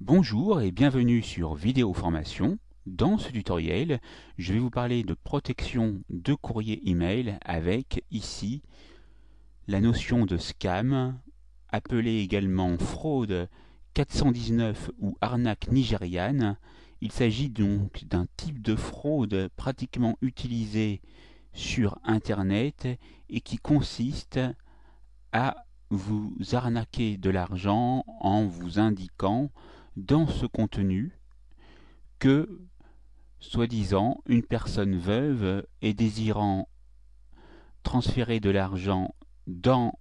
Bonjour et bienvenue sur Vidéo Formation. Dans ce tutoriel, je vais vous parler de protection de courrier email avec ici la notion de scam, appelée également fraude 419 ou arnaque nigériane. Il s'agit donc d'un type de fraude pratiquement utilisé sur Internet et qui consiste à vous arnaquer de l'argent en vous indiquant dans ce contenu que, soi-disant, une personne veuve et désirant transférer de l'argent dans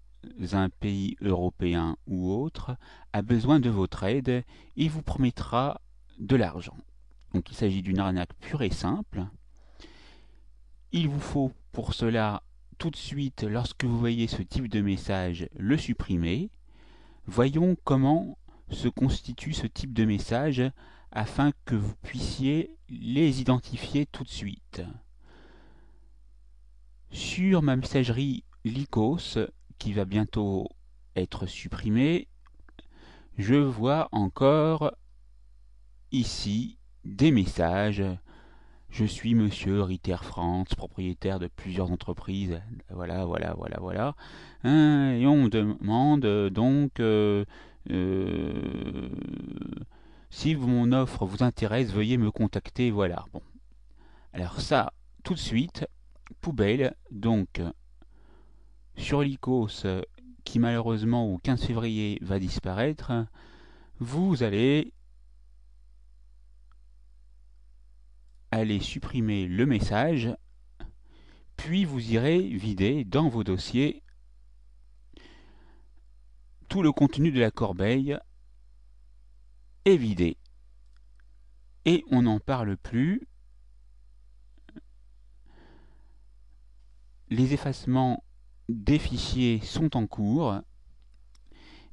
un pays européen ou autre a besoin de votre aide il vous promettra de l'argent. Donc il s'agit d'une arnaque pure et simple. Il vous faut pour cela tout de suite, lorsque vous voyez ce type de message, le supprimer. Voyons comment se constitue ce type de message afin que vous puissiez les identifier tout de suite. Sur ma messagerie Lycos, qui va bientôt être supprimée, je vois encore ici des messages. Je suis monsieur Ritter France, propriétaire de plusieurs entreprises. Voilà, voilà, voilà, voilà. Hein, et on demande euh, donc euh, euh, si mon offre vous intéresse, veuillez me contacter. Voilà. Bon. Alors ça, tout de suite, poubelle. Donc, sur l'ICOS, qui malheureusement au 15 février va disparaître, vous allez aller supprimer le message, puis vous irez vider dans vos dossiers le contenu de la corbeille est vidé. Et on n'en parle plus. Les effacements des fichiers sont en cours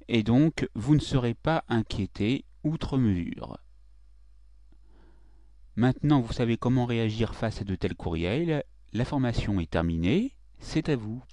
et donc vous ne serez pas inquiété outre mesure. Maintenant vous savez comment réagir face à de tels courriels. La formation est terminée, c'est à vous.